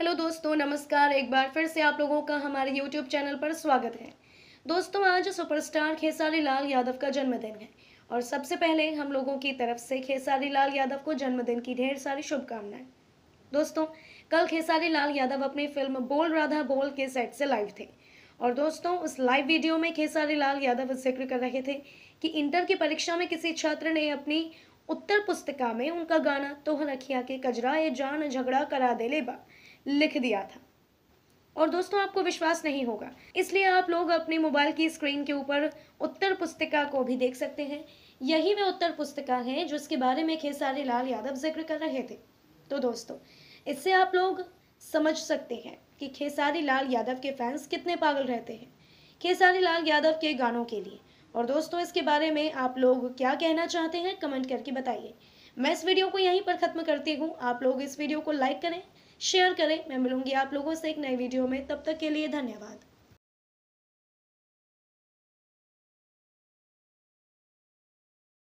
hello दोस्तों नमस्कार एक बार फिर से आप लोगों का हमारे यूट्यूब चैनल पर स्वागत है दोस्तों आज सुपरस्टार खेसारी लाल यादव का जन्मदिन है और सबसे पहले हम लोगों की तरफ से खेसारी लाल यादव को जन्मदिन की ढेर सारी शुभकामनाएं दोस्तों कल खेसारी लाल यादव अपनी फिल्म बोल राधा बोल के सेट से लाइव थे और दोस्तों उस लाइव वीडियो में खेसारी लाल यादव जिक्र कर रहे थे कि इंटर की परीक्षा में किसी छात्र ने अपनी उत्तर पुस्तिका में उनका गाना तोह नखिया के कजरा ये जान झगड़ा करा दे लेबा लिख दिया था और दोस्तों आपको विश्वास नहीं होगा इसलिए आप लोग अपने मोबाइल की स्क्रीन के ऊपर उत्तर पुस्तिका को भी देख सकते हैं यही वे उत्तर पुस्तिका है जिसके बारे में खेसारी लाल यादव जिक्र कर रहे थे तो दोस्तों इससे आप लोग समझ सकते हैं कि खेसारी लाल यादव के फैंस कितने पागल रहते हैं खेसारी लाल यादव के गानों के लिए और दोस्तों इसके बारे में आप लोग क्या कहना चाहते हैं कमेंट करके बताइए मैं इस वीडियो को यहीं पर ख़त्म करती हूँ आप लोग इस वीडियो को लाइक करें शेयर करें मैं मिलूंगी आप लोगों से एक नए वीडियो में तब तक के लिए धन्यवाद